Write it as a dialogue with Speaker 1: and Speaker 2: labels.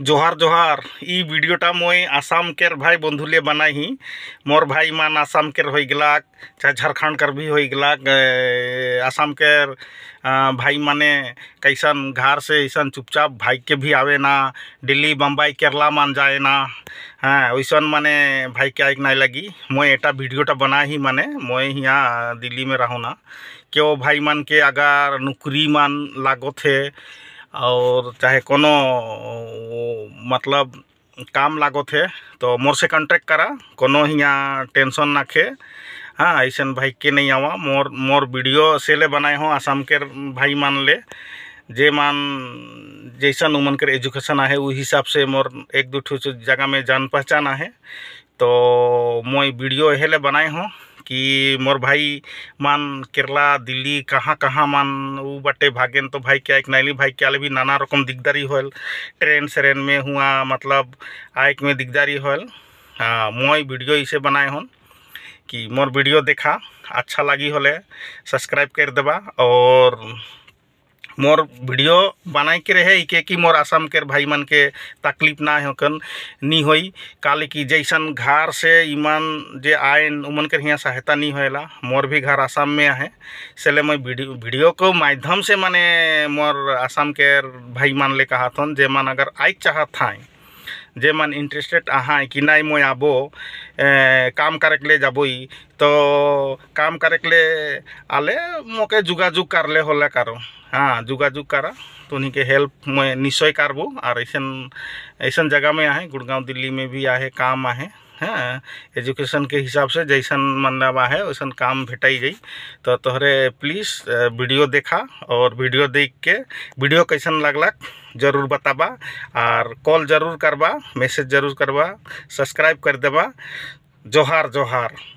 Speaker 1: जोहार जोहार इ भिडियोटा मुई आसाम केर भाई बंधुले ले ही मोर भाई मान आसाम केर हो गलाक चाहे झारखंड कर भी हो गलाक आसाम केर भाई माने कैसन घर से ऐसा चुपचाप भाई के भी आवे ना दिल्ली बम्बई केरला मान जाए ना हाँ वैसा माने भाई के आग नहीं लगी मैं एटा भिडियोटा बना ही माने मैं यहाँ दिल्ली में रहूँ ना क्यों भाई मान के अगर नौकरी मान लागो थे और चाहे कोनो मतलब काम लागत है तो मोर से कांटेक्ट करा कोनो हियाँ टेंशन ना खे हाँ ऐसा भाई के नहीं आवा मोर मोर वीडियो से ले बनाए हो आसाम के भाई मान ले जे मान जैसा उमन के एजुकेशन है उस हिसाब से मोर एक दो जगह में जान पहचान है तो मैं वीडियो हेले बनाए हूँ कि मोर भाई मान केरला दिल्ली कहाँ कहाँ मान वो बटे भागेन तो भाई क्या एक नैली भाई क्या भी नाना रकम दिकदारी होल ट्रेन सेरेन में हुआ मतलब आयक में दिकदारी होल मैं वीडियो इसे बनाए हन कि मोर वीडियो देखा अच्छा लगी होले सब्सक्राइब कर देवा और मोर वीडियो बनाए के रहे के कि मोर असम के भाई मन के तकलीफ ना होकन नी होई काले कि जैसन घर से इमान जे आयन उमन के यहाँ सहायता नहीं होएला मोर भी घर आसाम में आए सेले मैं वीडियो को माध्यम से माने मोर आसाम के भाई मन ले कहा जे मन अगर आई चाहत हैं जे मन इंटरेस्टेड अहाँ कि नहीं मैं आबो काम ᱠᱟᱨᱮᱠ ᱞᱮ ᱡᱟᱵᱚᱭ तो काम करे के आले मोके जोाजोग कर ले होले कारो हाँ जोगाजोग करा तो के हेल्प मैं निश्चय करबो और ऐसा ऐसा जगह में आए गुड़गांव दिल्ली में भी आए काम आए हाँ एजुकेशन के हिसाब से जैसा मनवा है वैसा काम भेटाई गई तो तोहरे प्लीज़ वीडियो देखा और वीडियो देख के वीडियो कैसन लगलक जरूर बताबा और कॉल जरूर करबा मैसेज जरूर करबा सब्सक्राइब कर देबा जोहार जोहार